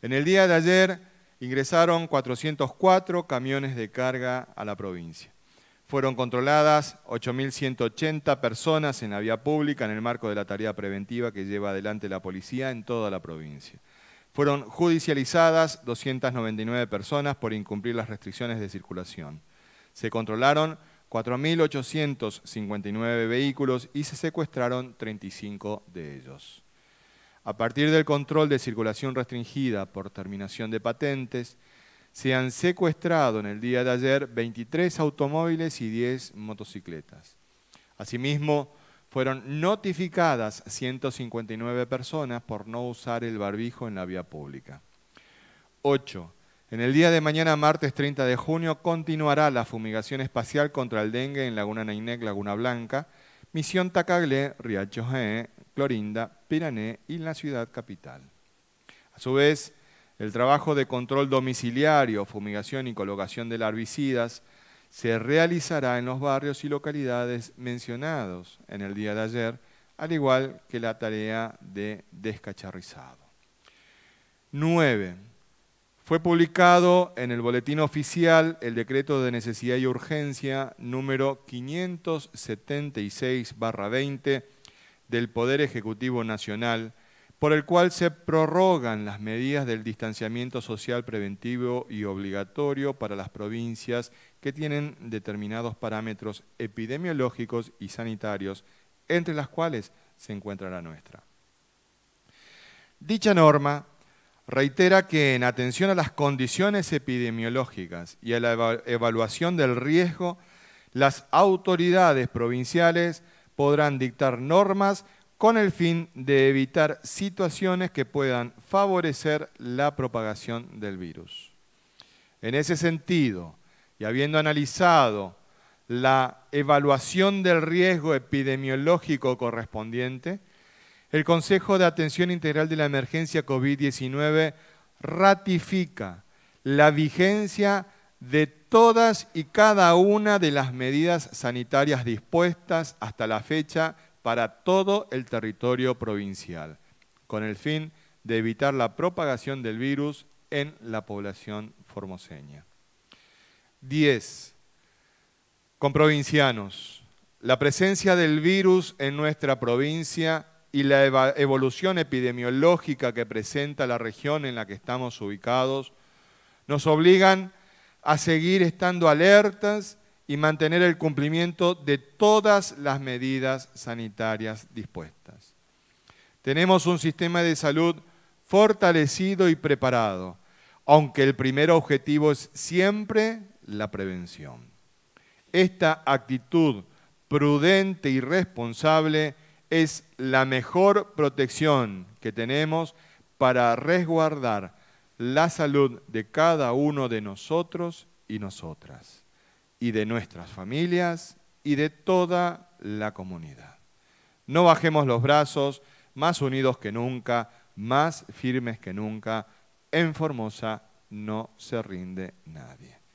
En el día de ayer ingresaron 404 camiones de carga a la provincia. Fueron controladas 8.180 personas en la vía pública en el marco de la tarea preventiva que lleva adelante la policía en toda la provincia. Fueron judicializadas 299 personas por incumplir las restricciones de circulación. Se controlaron 4.859 vehículos y se secuestraron 35 de ellos. A partir del control de circulación restringida por terminación de patentes, se han secuestrado en el día de ayer 23 automóviles y 10 motocicletas. Asimismo, fueron notificadas 159 personas por no usar el barbijo en la vía pública. 8. En el día de mañana, martes 30 de junio, continuará la fumigación espacial contra el dengue en Laguna Nainec, Laguna Blanca, Misión Tacaglé, Riacho Clorinda, Pirané y la ciudad capital. A su vez, el trabajo de control domiciliario, fumigación y colocación de larvicidas se realizará en los barrios y localidades mencionados en el día de ayer, al igual que la tarea de descacharrizado. 9. Fue publicado en el Boletín Oficial el Decreto de Necesidad y Urgencia número 576-20 del Poder Ejecutivo Nacional, por el cual se prorrogan las medidas del distanciamiento social preventivo y obligatorio para las provincias que tienen determinados parámetros epidemiológicos y sanitarios, entre las cuales se encuentra la nuestra. Dicha norma reitera que en atención a las condiciones epidemiológicas y a la evaluación del riesgo, las autoridades provinciales podrán dictar normas con el fin de evitar situaciones que puedan favorecer la propagación del virus. En ese sentido, y habiendo analizado la evaluación del riesgo epidemiológico correspondiente, el Consejo de Atención Integral de la Emergencia COVID-19 ratifica la vigencia de todas y cada una de las medidas sanitarias dispuestas hasta la fecha para todo el territorio provincial, con el fin de evitar la propagación del virus en la población formoseña. 10. Con provincianos. La presencia del virus en nuestra provincia y la evolución epidemiológica que presenta la región en la que estamos ubicados nos obligan a seguir estando alertas y mantener el cumplimiento de todas las medidas sanitarias dispuestas. Tenemos un sistema de salud fortalecido y preparado, aunque el primer objetivo es siempre la prevención. Esta actitud prudente y responsable es la mejor protección que tenemos para resguardar la salud de cada uno de nosotros y nosotras, y de nuestras familias y de toda la comunidad. No bajemos los brazos, más unidos que nunca, más firmes que nunca. En Formosa no se rinde nadie.